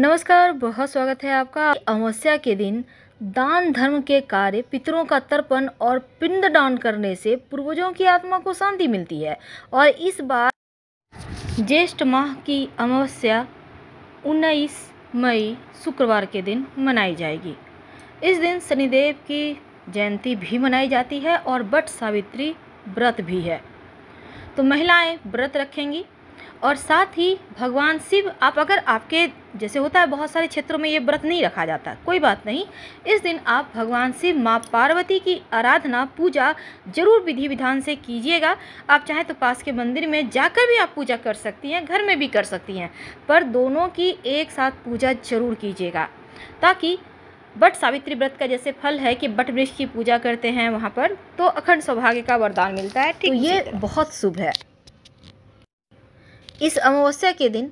नमस्कार बहुत स्वागत है आपका अमावस्या के दिन दान धर्म के कार्य पितरों का तर्पण और पिंड दान करने से पूर्वजों की आत्मा को शांति मिलती है और इस बार ज्येष्ठ माह की अमावस्या 19 मई शुक्रवार के दिन मनाई जाएगी इस दिन शनिदेव की जयंती भी मनाई जाती है और बट सावित्री व्रत भी है तो महिलाएं व्रत रखेंगी और साथ ही भगवान शिव आप अगर आपके जैसे होता है बहुत सारे क्षेत्रों में ये व्रत नहीं रखा जाता कोई बात नहीं इस दिन आप भगवान शिव माँ पार्वती की आराधना पूजा जरूर विधि विधान से कीजिएगा आप चाहे तो पास के मंदिर में जाकर भी आप पूजा कर सकती हैं घर में भी कर सकती हैं पर दोनों की एक साथ पूजा जरूर कीजिएगा ताकि बट सावित्री व्रत का जैसे फल है कि बट वृक्ष की पूजा करते हैं वहाँ पर तो अखंड सौभाग्य का वरदान मिलता है ठीक तो ये बहुत शुभ है इस अमावस्या के दिन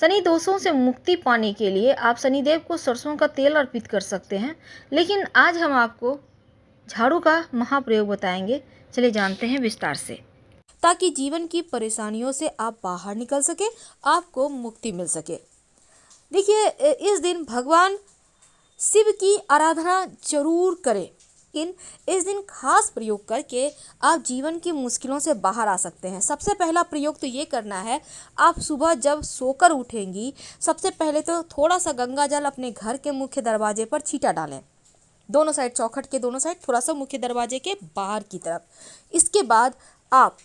शनि दोषों से मुक्ति पाने के लिए आप शनिदेव को सरसों का तेल अर्पित कर सकते हैं लेकिन आज हम आपको झाड़ू का महाप्रयोग बताएंगे चले जानते हैं विस्तार से ताकि जीवन की परेशानियों से आप बाहर निकल सके आपको मुक्ति मिल सके देखिए इस दिन भगवान शिव की आराधना जरूर करें लेकिन इस दिन खास प्रयोग करके आप जीवन की मुश्किलों से बाहर आ सकते हैं सबसे पहला प्रयोग तो ये करना है आप सुबह जब सोकर उठेंगी सबसे पहले तो थोड़ा सा गंगा जल अपने घर के मुख्य दरवाजे पर छीटा डालें दोनों साइड चौखट के दोनों साइड थोड़ा सा मुख्य दरवाजे के बाहर की तरफ इसके बाद आप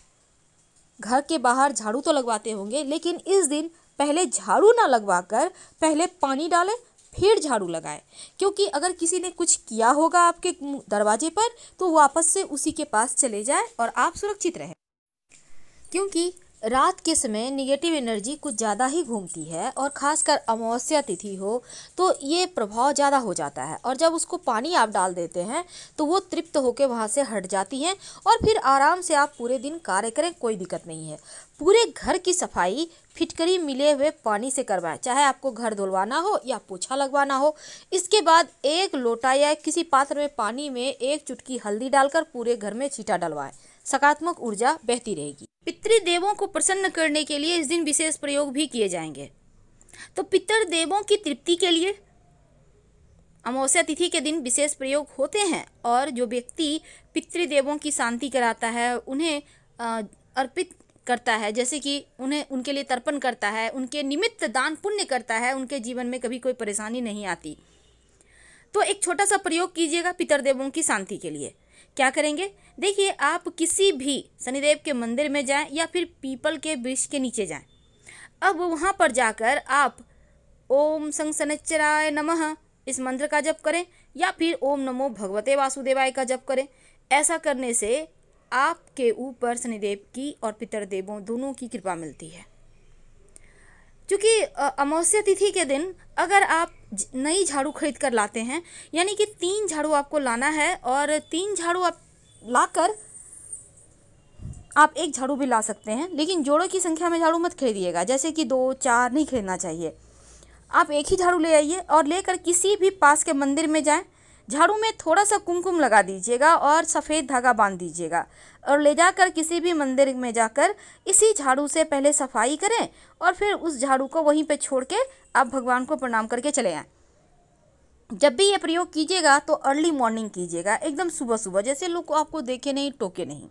घर के बाहर झाड़ू तो लगवाते होंगे लेकिन इस दिन पहले झाड़ू ना लगवाकर पहले पानी डालें फिर झाड़ू लगाएं क्योंकि अगर किसी ने कुछ किया होगा आपके दरवाजे पर तो वापस से उसी के पास चले जाए और आप सुरक्षित रहें क्योंकि रात के समय निगेटिव एनर्जी कुछ ज़्यादा ही घूमती है और ख़ासकर अमावस्या तिथि हो तो ये प्रभाव ज़्यादा हो जाता है और जब उसको पानी आप डाल देते हैं तो वो तृप्त होकर वहाँ से हट जाती हैं और फिर आराम से आप पूरे दिन कार्य करें कोई दिक्कत नहीं है पूरे घर की सफाई फिटकरी मिले हुए पानी से करवाएं चाहे आपको घर धुलवाना हो या पोछा लगवाना हो इसके बाद एक लोटा या किसी पात्र में पानी में एक चुटकी हल्दी डालकर पूरे घर में छीटा डलवाएं सकारात्मक ऊर्जा बहती रहेगी पितृदेवों को प्रसन्न करने के लिए इस दिन विशेष प्रयोग भी किए जाएंगे तो पितर देवों की तृप्ति के लिए अमावस्या तिथि के दिन विशेष प्रयोग होते हैं और जो व्यक्ति पितृदेवों की शांति कराता है उन्हें अर्पित करता है जैसे कि उन्हें उनके लिए तर्पण करता है उनके निमित्त दान पुण्य करता है उनके जीवन में कभी कोई परेशानी नहीं आती तो एक छोटा सा प्रयोग कीजिएगा पितरदेवों की शांति के लिए क्या करेंगे देखिए आप किसी भी शनिदेव के मंदिर में जाएं या फिर पीपल के वृक्ष के नीचे जाएं अब वहाँ पर जाकर आप ओम संग सनचराय नमः इस मंत्र का जप करें या फिर ओम नमो भगवते वासुदेवाय का जप करें ऐसा करने से आपके ऊपर शनिदेव की और पितरदेवों दोनों की कृपा मिलती है क्योंकि अमावस्या तिथि के दिन अगर आप नई झाड़ू खरीद कर लाते हैं यानी कि तीन झाड़ू आपको लाना है और तीन झाड़ू आप लाकर आप एक झाड़ू भी ला सकते हैं लेकिन जोड़ों की संख्या में झाड़ू मत खरीदिएगा जैसे कि दो चार नहीं खरीदना चाहिए आप एक ही झाड़ू ले आइए और लेकर किसी भी पास के मंदिर में जाएं झाड़ू में थोड़ा सा कुमकुम लगा दीजिएगा और सफ़ेद धागा बांध दीजिएगा और ले जाकर किसी भी मंदिर में जाकर इसी झाड़ू से पहले सफाई करें और फिर उस झाड़ू को वहीं पे छोड़ के आप भगवान को प्रणाम करके चले आएँ जब भी ये प्रयोग कीजिएगा तो अर्ली मॉर्निंग कीजिएगा एकदम सुबह सुबह जैसे लोग आपको देखे नहीं टोके नहीं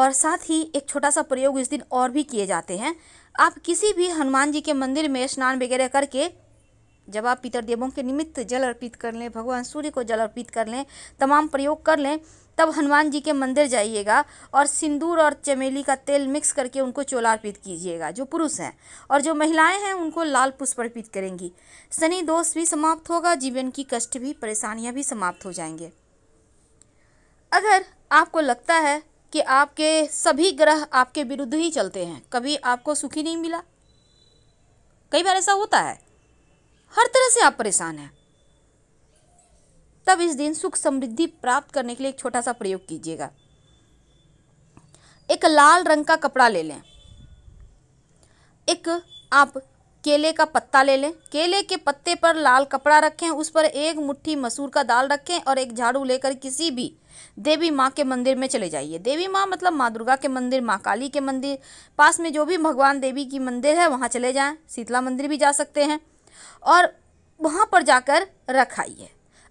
और साथ ही एक छोटा सा प्रयोग इस दिन और भी किए जाते हैं आप किसी भी हनुमान जी के मंदिर में स्नान वगैरह करके जब आप पितर देवों के निमित्त जल अर्पित कर लें भगवान सूर्य को जल अर्पित कर लें तमाम प्रयोग कर लें तब हनुमान जी के मंदिर जाइएगा और सिंदूर और चमेली का तेल मिक्स करके उनको चोला अर्पित कीजिएगा जो पुरुष हैं और जो महिलाएं हैं उनको लाल पुष्प अर्पित करेंगी शनि दोष भी समाप्त होगा जीवन की कष्ट भी परेशानियां भी समाप्त हो जाएंगे अगर आपको लगता है कि आपके सभी ग्रह आपके विरुद्ध ही चलते हैं कभी आपको सुखी नहीं मिला कई बार ऐसा होता है हर तरह से आप परेशान हैं तब इस दिन सुख समृद्धि प्राप्त करने के लिए एक छोटा सा प्रयोग कीजिएगा एक लाल रंग का कपड़ा ले लें एक आप केले का पत्ता ले लें केले के पत्ते पर लाल कपड़ा रखें उस पर एक मुट्ठी मसूर का दाल रखें और एक झाड़ू लेकर किसी भी देवी माँ के मंदिर में चले जाइए देवी माँ मतलब माँ दुर्गा के मंदिर माँ काली के मंदिर पास में जो भी भगवान देवी की मंदिर है वहाँ चले जाएं शीतला मंदिर भी जा सकते हैं और वहाँ पर जाकर रखाइए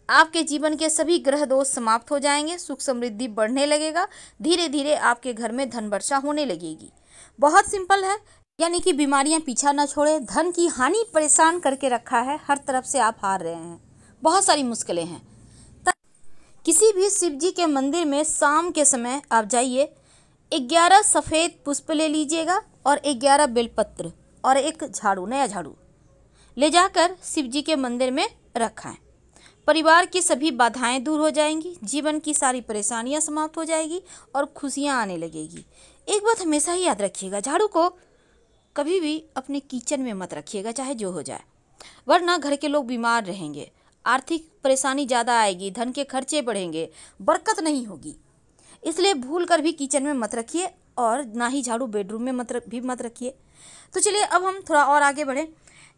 आपके जीवन के सभी ग्रह दोष समाप्त हो जाएंगे सुख समृद्धि बढ़ने लगेगा धीरे धीरे आपके घर में धन वर्षा होने लगेगी बहुत सिंपल है यानी कि बीमारियां पीछा न छोड़े धन की हानि परेशान करके रखा है हर तरफ से आप हार रहे हैं बहुत सारी मुश्किलें हैं किसी भी शिव जी के मंदिर में शाम के समय आप जाइए ग्यारह सफ़ेद पुष्प ले लीजिएगा और ग्यारह बेलपत्र और एक झाड़ू नया झाड़ू ले जाकर शिव जी के मंदिर में है परिवार की सभी बाधाएं दूर हो जाएंगी जीवन की सारी परेशानियां समाप्त हो जाएगी और खुशियां आने लगेगी एक बात हमेशा ही याद रखिएगा झाड़ू को कभी भी अपने किचन में मत रखिएगा चाहे जो हो जाए वरना घर के लोग बीमार रहेंगे आर्थिक परेशानी ज़्यादा आएगी धन के खर्चे बढ़ेंगे बरकत नहीं होगी इसलिए भूल कर भी किचन में मत रखिए और ना ही झाड़ू बेडरूम में मत भी मत रखिए तो चलिए अब हम थोड़ा और आगे बढ़ें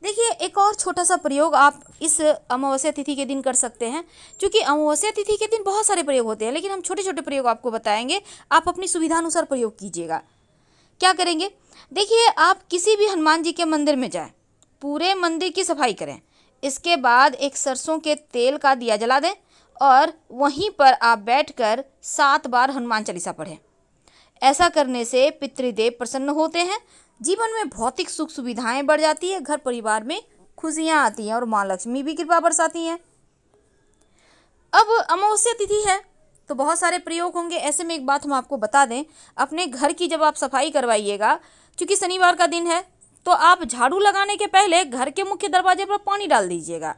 देखिए एक और छोटा सा प्रयोग आप इस अमावस्या तिथि के दिन कर सकते हैं क्योंकि अमावस्या तिथि के दिन बहुत सारे प्रयोग होते हैं लेकिन हम छोटे छोटे प्रयोग आपको बताएंगे आप अपनी सुविधानुसार प्रयोग कीजिएगा क्या करेंगे देखिए आप किसी भी हनुमान जी के मंदिर में जाएं पूरे मंदिर की सफाई करें इसके बाद एक सरसों के तेल का दिया जला दें और वहीं पर आप बैठकर सात बार हनुमान चालीसा पढ़ें ऐसा करने से पितृदेव प्रसन्न होते हैं जीवन में भौतिक सुख सुविधाएं बढ़ जाती है घर परिवार में खुशियाँ आती हैं और माँ लक्ष्मी भी कृपा बरसाती हैं अब अमावस्या तिथि है तो बहुत सारे प्रयोग होंगे ऐसे में एक बात हम आपको बता दें अपने घर की जब आप सफाई करवाइएगा क्योंकि शनिवार का दिन है तो आप झाड़ू लगाने के पहले घर के मुख्य दरवाजे पर पानी डाल दीजिएगा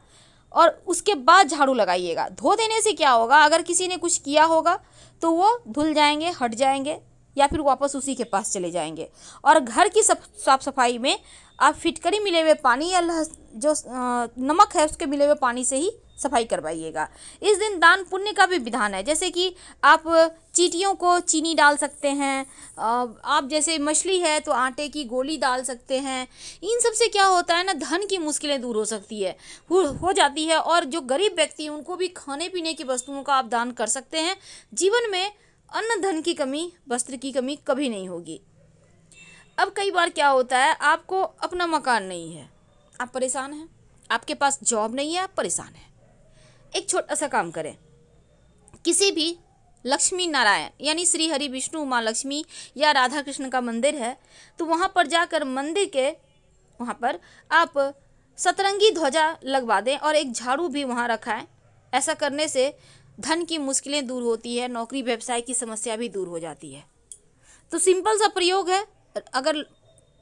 और उसके बाद झाड़ू लगाइएगा धो देने से क्या होगा अगर किसी ने कुछ किया होगा तो वो धुल जाएंगे हट जाएंगे या फिर वापस उसी के पास चले जाएंगे और घर की साफ सफाई में आप फिटकरी मिले हुए पानी या जो नमक है उसके मिले हुए पानी से ही सफाई करवाइएगा इस दिन दान पुण्य का भी विधान है जैसे कि आप चीटियों को चीनी डाल सकते हैं आप जैसे मछली है तो आटे की गोली डाल सकते हैं इन सब से क्या होता है ना धन की मुश्किलें दूर हो सकती है हो, हो जाती है और जो गरीब व्यक्ति उनको भी खाने पीने की वस्तुओं का आप दान कर सकते हैं जीवन में अन्न धन की कमी वस्त्र की कमी कभी नहीं होगी अब कई बार क्या होता है आपको अपना मकान नहीं है आप परेशान हैं आपके पास जॉब नहीं है आप परेशान हैं एक छोटा सा काम करें किसी भी लक्ष्मी नारायण यानी श्री हरि विष्णु माँ लक्ष्मी या राधा कृष्ण का मंदिर है तो वहाँ पर जाकर मंदिर के वहाँ पर आप सतरंगी ध्वजा लगवा दें और एक झाड़ू भी वहाँ रखाएं ऐसा करने से धन की मुश्किलें दूर होती है नौकरी व्यवसाय की समस्या भी दूर हो जाती है तो सिंपल सा प्रयोग है अगर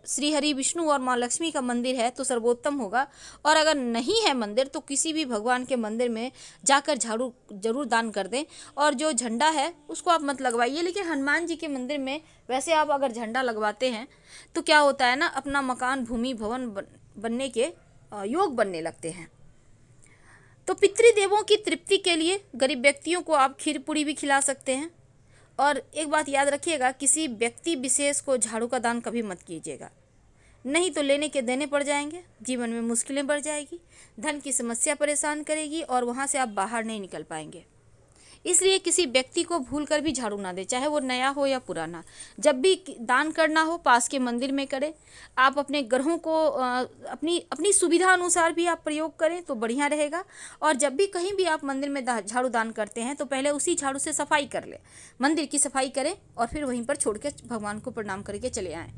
श्री हरि विष्णु और माँ लक्ष्मी का मंदिर है तो सर्वोत्तम होगा और अगर नहीं है मंदिर तो किसी भी भगवान के मंदिर में जाकर झाड़ू जरूर दान कर दें और जो झंडा है उसको आप मत लगवाइए लेकिन हनुमान जी के मंदिर में वैसे आप अगर झंडा लगवाते हैं तो क्या होता है ना अपना मकान भूमि भवन बनने के योग बनने लगते हैं तो पितृदेवों की तृप्ति के लिए गरीब व्यक्तियों को आप खीर पूरी भी खिला सकते हैं और एक बात याद रखिएगा किसी व्यक्ति विशेष को झाड़ू का दान कभी मत कीजिएगा नहीं तो लेने के देने पड़ जाएंगे जीवन में मुश्किलें बढ़ जाएगी धन की समस्या परेशान करेगी और वहाँ से आप बाहर नहीं निकल पाएंगे इसलिए किसी व्यक्ति को भूल कर भी झाड़ू ना दे चाहे वो नया हो या पुराना जब भी दान करना हो पास के मंदिर में करें आप अपने ग्रहों को अपनी अपनी सुविधा अनुसार भी आप प्रयोग करें तो बढ़िया रहेगा और जब भी कहीं भी आप मंदिर में झाड़ू दान करते हैं तो पहले उसी झाड़ू से सफाई कर लें मंदिर की सफाई करें और फिर वहीं पर छोड़ के भगवान को प्रणाम करके चले आएँ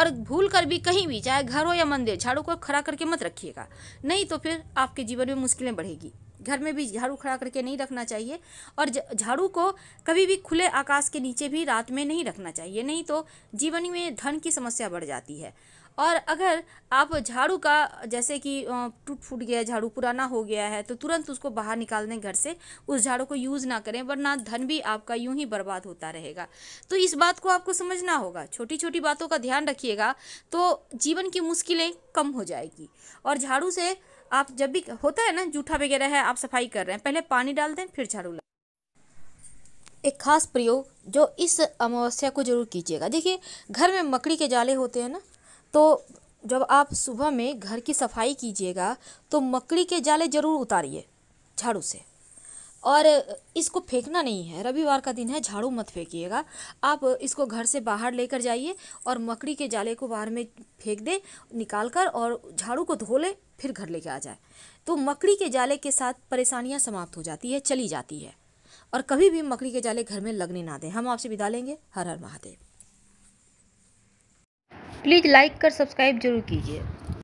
और भूल कर भी कहीं भी चाहे घर हो या मंदिर झाड़ू को खड़ा करके मत रखिएगा नहीं तो फिर आपके जीवन में मुश्किलें बढ़ेगी घर में भी झाड़ू खड़ा करके नहीं रखना चाहिए और झाड़ू को कभी भी खुले आकाश के नीचे भी रात में नहीं रखना चाहिए नहीं तो जीवन में धन की समस्या बढ़ जाती है और अगर आप झाड़ू का जैसे कि टूट फूट गया झाड़ू पुराना हो गया है तो तुरंत उसको बाहर निकाल दें घर से उस झाड़ू को यूज़ ना करें वरना धन भी आपका यूं ही बर्बाद होता रहेगा तो इस बात को आपको समझना होगा छोटी छोटी बातों का ध्यान रखिएगा तो जीवन की मुश्किलें कम हो जाएगी और झाड़ू से आप जब भी होता है ना जूठा वगैरह है आप सफाई कर रहे हैं पहले पानी डाल दें फिर झाड़ू लगा एक खास प्रयोग जो इस अमावस्या को जरूर कीजिएगा देखिए घर में मकड़ी के जाले होते हैं ना तो जब आप सुबह में घर की सफाई कीजिएगा तो मकड़ी के जाले ज़रूर उतारिए झाड़ू से और इसको फेंकना नहीं है रविवार का दिन है झाड़ू मत फेंकिएगा आप इसको घर से बाहर लेकर जाइए और मकड़ी के जाले को बाहर में फेंक दे निकाल कर और झाड़ू को धो ले फिर घर लेके आ जाए तो मकड़ी के जाले के साथ परेशानियाँ समाप्त हो जाती है चली जाती है और कभी भी मकड़ी के जाले घर में लगने ना दें हम आपसे विदा लेंगे हर हर महादेव प्लीज़ लाइक कर सब्सक्राइब जरूर कीजिए